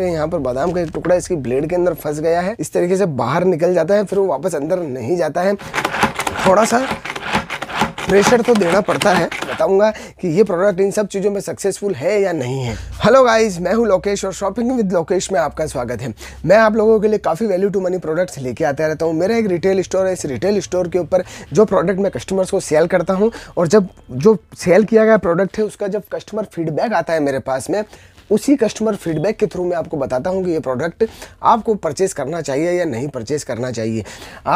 सकते हैं यहाँ पर बादाम का एक टुकड़ा इसकी ब्लेड के अंदर फंस गया है इस तरीके से बाहर निकल जाता है फिर वो वापस अंदर नहीं जाता है थोड़ा सा प्रेशर तो देना पड़ता है बताऊंगा कि ये प्रोडक्ट इन सब चीज़ों में सक्सेसफुल है या नहीं है हेलो गाइस मैं हूं लोकेश और शॉपिंग विद लोकेश में आपका स्वागत है मैं आप लोगों के लिए काफ़ी वैल्यू टू मनी प्रोडक्ट्स लेके आता रहता हूं मेरा एक रिटेल स्टोर है इस रिटेल स्टोर के ऊपर जो प्रोडक्ट मैं कस्टमर्स को सेल करता हूँ और जब जो सेल किया गया प्रोडक्ट है उसका जब कस्टमर फीडबैक आता है मेरे पास में उसी कस्टमर फीडबैक के थ्रू मैं आपको बताता हूँ कि ये प्रोडक्ट आपको परचेज़ करना चाहिए या नहीं परचेज़ करना चाहिए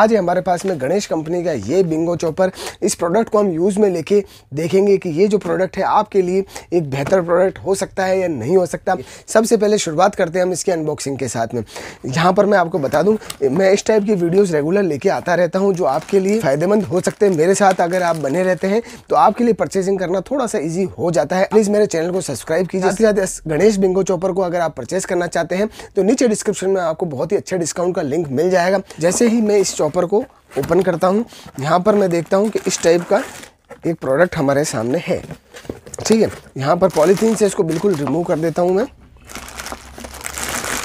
आज हमारे पास में गणेश कंपनी का ये बिंगो चॉपर इस प्रोडक्ट को हम यूज़ में लेके देखेंगे कि ये जो प्रोडक्ट है आपके लिए एक बेहतर प्रोडक्ट हो सकता है या नहीं हो सकता सबसे पहले शुरुआत करते हैं हम इसके अनबॉक्सिंग के साथ में यहाँ पर मैं आपको बता दूँ मैं इस टाइप की वीडियोज़ रेगुलर लेके आता रहता हूँ जो आपके लिए फ़ायदेमंद हो सकते हैं मेरे साथ अगर आप बने रहते हैं तो आपके लिए परचेजिंग करना थोड़ा सा ईजी हो जाता है प्लीज़ मेरे चैनल को सब्सक्राइब कीजिए गणेश गणेश बिंगो चॉपर को अगर आप परचेस करना चाहते हैं तो नीचे डिस्क्रिप्शन में आपको बहुत ही अच्छा डिस्काउंट का लिंक मिल जाएगा जैसे ही मैं इस चॉपर को ओपन करता हूँ यहाँ पर मैं देखता हूँ कि इस टाइप का एक प्रोडक्ट हमारे सामने है ठीक है यहाँ पर पॉलीथीन से इसको बिल्कुल रिमूव कर देता हूँ मैं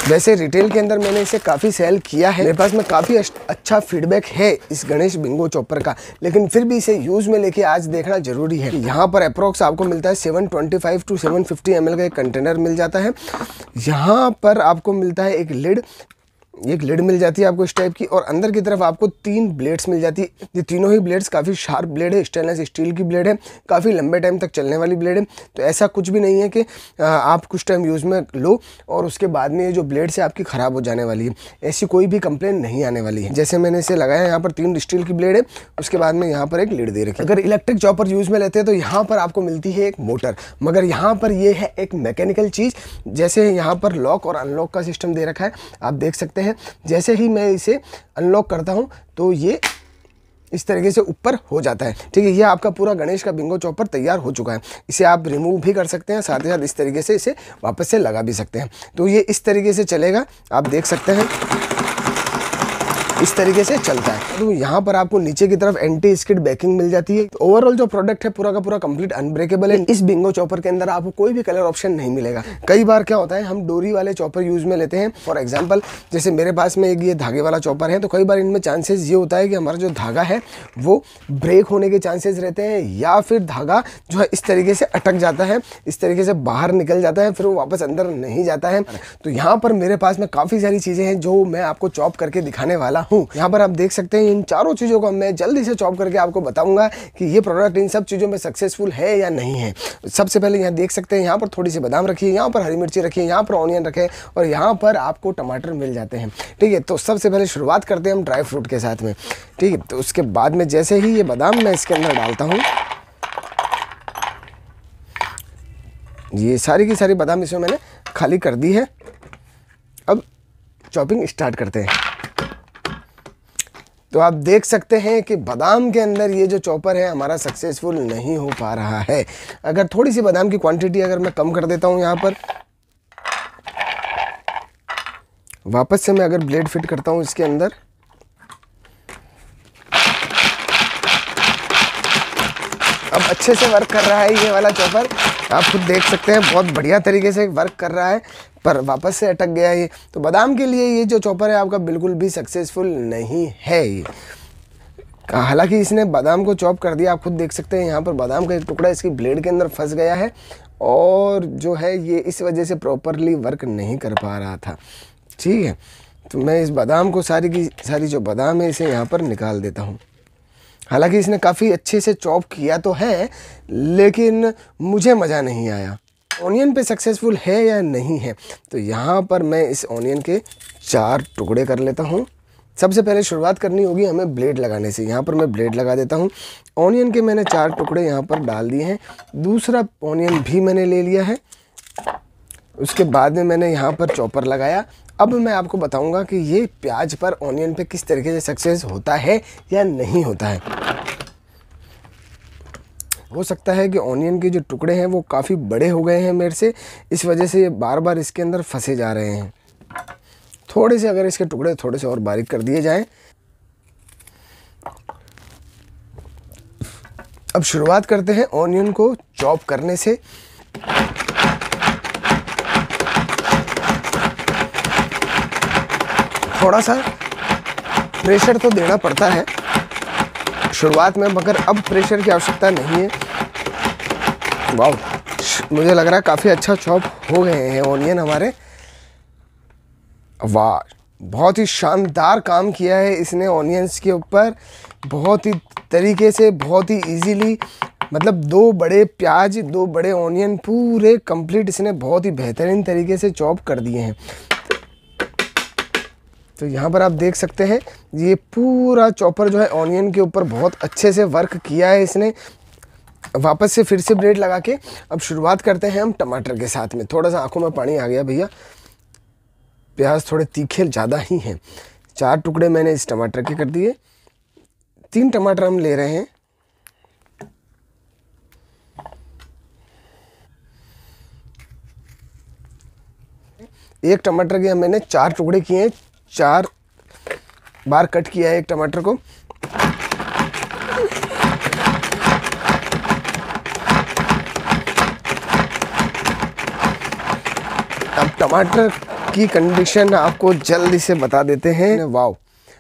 वैसे रिटेल के अंदर मैंने इसे काफ़ी सेल किया है मेरे पास में काफ़ी अच्छा फीडबैक है इस गणेश बिंगो चॉपर का लेकिन फिर भी इसे यूज़ में लेके आज देखना जरूरी है यहाँ पर अप्रोक्स आपको मिलता है 725 टू 750 ml का एक कंटेनर मिल जाता है यहाँ पर आपको मिलता है एक लिड एक लिड मिल जाती है आपको इस टाइप की और अंदर की तरफ आपको तीन ब्लेड्स मिल जाती है ये तीनों ही ब्लेड्स काफ़ी शार्प ब्लेड है स्टेनलेस स्टील की ब्लेड है काफ़ी लंबे टाइम तक चलने वाली ब्लेड है तो ऐसा कुछ भी नहीं है कि आप कुछ टाइम यूज़ में लो और उसके बाद में ये जो ब्लेड्स है आपकी ख़राब हो जाने वाली है ऐसी कोई भी कंप्लेन नहीं आने वाली है जैसे मैंने इसे लगाया यहाँ पर तीन स्टील की ब्लेड है उसके बाद में यहाँ पर एक लिड दे रखी अगर इलेक्ट्रिक चॉपर यूज़ में लेते हैं तो यहाँ पर आपको मिलती है एक मोटर मगर यहाँ पर ये है एक मैकेनिकल चीज़ जैसे यहाँ पर लॉक और अनलॉक का सिस्टम दे रखा है आप देख सकते हैं है जैसे ही मैं इसे अनलॉक करता हूँ तो ये इस तरीके से ऊपर हो जाता है ठीक है ये आपका पूरा गणेश का बिंगो चॉपर तैयार हो चुका है इसे आप रिमूव भी कर सकते हैं साथ ही साथ इस तरीके से इसे वापस से लगा भी सकते हैं तो ये इस तरीके से चलेगा आप देख सकते हैं इस तरीके से चलता है तो यहाँ पर आपको नीचे की तरफ एंटी स्किड बैकिंग मिल जाती है ओवरऑल तो जो प्रोडक्ट है पूरा का पूरा कंप्लीट अनब्रेकेबल है इस बिंगो चॉपर के अंदर आपको कोई भी कलर ऑप्शन नहीं मिलेगा कई बार क्या होता है हम डोरी वाले चॉपर यूज में लेते हैं फॉर एग्जाम्पल जैसे मेरे पास में एक ये धागे वाला चॉपर है तो कई बार इनमें चांसेस ये होता है कि हमारा जो धागा है वो ब्रेक होने के चांसेस रहते हैं या फिर धागा जो है इस तरीके से अटक जाता है इस तरीके से बाहर निकल जाता है फिर वो वापस अंदर नहीं जाता है तो यहाँ पर मेरे पास में काफ़ी सारी चीज़ें हैं जो मैं आपको चॉप करके दिखाने वाला हूँ यहाँ पर आप देख सकते हैं इन चारों चीज़ों को मैं जल्दी से चॉप करके आपको बताऊँगा कि ये प्रोडक्ट इन सब चीज़ों में सक्सेसफुल है या नहीं है सबसे पहले यहाँ देख सकते हैं यहाँ पर थोड़ी सी बादाम रखिए यहाँ पर हरी मिर्ची रखिए यहाँ पर ऑनियन रखें और यहाँ पर आपको टमाटर मिल जाते हैं ठीक है तो सबसे पहले शुरुआत करते हैं हम ड्राई फ्रूट के साथ में ठीक है तो उसके बाद में जैसे ही ये बादाम मैं इसके अंदर डालता हूँ ये सारी की सारी बादाम इसमें मैंने खाली कर दी है अब चॉपिंग स्टार्ट करते हैं तो आप देख सकते हैं कि बादाम के अंदर ये जो चॉपर है हमारा सक्सेसफुल नहीं हो पा रहा है अगर थोड़ी सी बादाम की क्वांटिटी अगर मैं कम कर देता हूँ यहाँ पर वापस से मैं अगर ब्लेड फिट करता हूँ इसके अंदर अब अच्छे से वर्क कर रहा है ये वाला चॉपर आप खुद देख सकते हैं बहुत बढ़िया तरीके से वर्क कर रहा है पर वापस से अटक गया ये तो बादाम के लिए ये जो चॉपर है आपका बिल्कुल भी सक्सेसफुल नहीं है ये हालांकि इसने बादाम को चॉप कर दिया आप खुद देख सकते हैं यहाँ पर बादाम का एक टुकड़ा इसकी ब्लेड के अंदर फंस गया है और जो है ये इस वजह से प्रॉपरली वर्क नहीं कर पा रहा था ठीक है तो मैं इस बादाम को सारी की सारी जो बादाम है इसे यहाँ पर निकाल देता हूँ हालांकि इसने काफ़ी अच्छे से चॉप किया तो है लेकिन मुझे मज़ा नहीं आया ऑनियन पे सक्सेसफुल है या नहीं है तो यहाँ पर मैं इस ऑनियन के चार टुकड़े कर लेता हूँ सबसे पहले शुरुआत करनी होगी हमें ब्लेड लगाने से यहाँ पर मैं ब्लेड लगा देता हूँ ऑनियन के मैंने चार टुकड़े यहाँ पर डाल दिए हैं दूसरा ऑनियन भी मैंने ले लिया है उसके बाद में मैंने यहाँ पर चॉपर लगाया अब मैं आपको बताऊंगा कि ये प्याज पर ऑनियन पे किस तरीके से सक्सेस होता है या नहीं होता है हो सकता है कि ऑनियन के जो टुकड़े हैं वो काफ़ी बड़े हो गए हैं मेरे से इस वजह से ये बार बार इसके अंदर फंसे जा रहे हैं थोड़े से अगर इसके टुकड़े थोड़े से और बारीक कर दिए जाएं अब शुरुआत करते हैं ऑनियन को चॉप करने से थोड़ा सा प्रेशर तो देना पड़ता है शुरुआत में मगर अब प्रेशर की आवश्यकता नहीं है वाह मुझे लग रहा है काफ़ी अच्छा चॉप हो गए हैं ओनियन हमारे वाह बहुत ही शानदार काम किया है इसने ऑनियंस के ऊपर बहुत ही तरीके से बहुत ही इजीली मतलब दो बड़े प्याज दो बड़े ऑनियन पूरे कंप्लीट इसने बहुत ही बेहतरीन तरीके से चॉप कर दिए हैं तो यहाँ पर आप देख सकते हैं ये पूरा चॉपर जो है ऑनियन के ऊपर बहुत अच्छे से वर्क किया है इसने वापस से फिर से ब्रेड लगा के अब शुरुआत करते हैं हम टमाटर के साथ में थोड़ा सा आंखों में पानी आ गया भैया प्याज थोड़े तीखे ज़्यादा ही हैं चार टुकड़े मैंने इस टमाटर के कर दिए तीन टमाटर हम ले रहे हैं एक टमाटर के मैंने चार टुकड़े किए हैं चार बार कट किया है एक टमाटर को अब टमाटर की कंडीशन आपको जल्दी से बता देते हैं वाव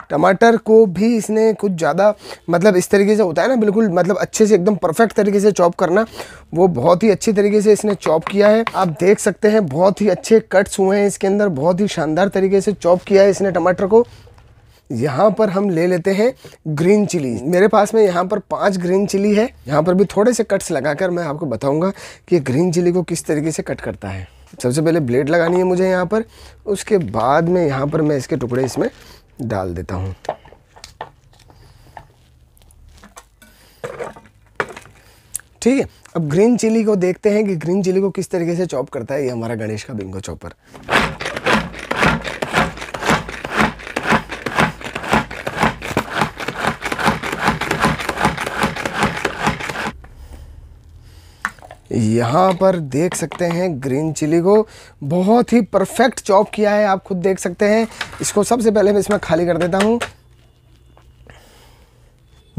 टमाटर को भी इसने कुछ ज़्यादा मतलब इस तरीके से होता है ना बिल्कुल मतलब अच्छे से एकदम परफेक्ट तरीके से चॉप करना वो बहुत ही अच्छी तरीके से इसने चॉप किया है आप देख सकते हैं बहुत ही अच्छे कट्स हुए हैं इसके अंदर बहुत ही शानदार तरीके से चॉप किया है इसने टमाटर को यहाँ पर हम ले लेते हैं ग्रीन चिली मेरे पास में यहाँ पर पांच ग्रीन चिली है यहाँ पर भी थोड़े से कट्स लगाकर मैं आपको बताऊँगा कि ग्रीन चिली को किस तरीके से कट करता है सबसे पहले ब्लेड लगानी है मुझे यहाँ पर उसके बाद में यहाँ पर मैं इसके टुकड़े इसमें डाल देता हूँ ठीक है अब ग्रीन चिली को देखते हैं कि ग्रीन चिली को किस तरीके से चॉप करता है ये हमारा गणेश का बिंगो चॉपर यहाँ पर देख सकते हैं ग्रीन चिली को बहुत ही परफेक्ट चॉप किया है आप खुद देख सकते हैं इसको सबसे पहले मैं इसमें खाली कर देता हूँ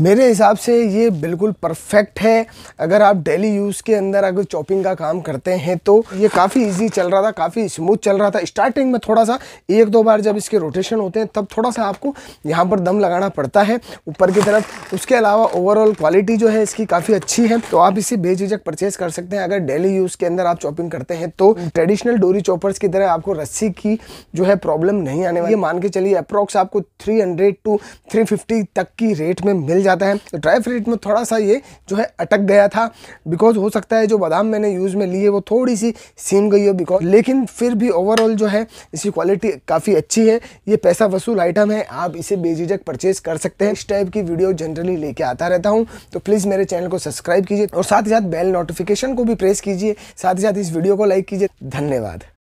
मेरे हिसाब से ये बिल्कुल परफेक्ट है अगर आप डेली यूज़ के अंदर अगर चॉपिंग का काम करते हैं तो ये काफ़ी इजी चल रहा था काफ़ी स्मूथ चल रहा था स्टार्टिंग में थोड़ा सा एक दो बार जब इसके रोटेशन होते हैं तब थोड़ा सा आपको यहाँ पर दम लगाना पड़ता है ऊपर की तरफ उसके अलावा ओवरऑल क्वालिटी जो है इसकी काफ़ी अच्छी है तो आप इसे बेझिझक परचेज कर सकते हैं अगर डेली यूज़ के अंदर आप चॉपिंग करते हैं तो ट्रेडिशनल डोरी चॉपर्स की तरह आपको रस्सी की जो है प्रॉब्लम नहीं आने वाली मान के चलिए अप्रॉक्स आपको थ्री टू थ्री तक की रेट में मिल जाए जाता है तो ड्राई फ्रूट में थोड़ा सा ये जो है अटक गया था बिकॉज हो सकता है जो बादाम मैंने यूज़ में लिए वो थोड़ी सी सीम गई हो बिकॉज लेकिन फिर भी ओवरऑल जो है इसकी क्वालिटी काफ़ी अच्छी है ये पैसा वसूल आइटम है आप इसे बेझिझक परचेज कर सकते हैं इस टाइप की वीडियो जनरली लेके आता रहता हूँ तो प्लीज़ मेरे चैनल को सब्सक्राइब कीजिए और साथ ही साथ बेल नोटिफिकेशन को भी प्रेस कीजिए साथ ही साथ इस वीडियो को लाइक कीजिए धन्यवाद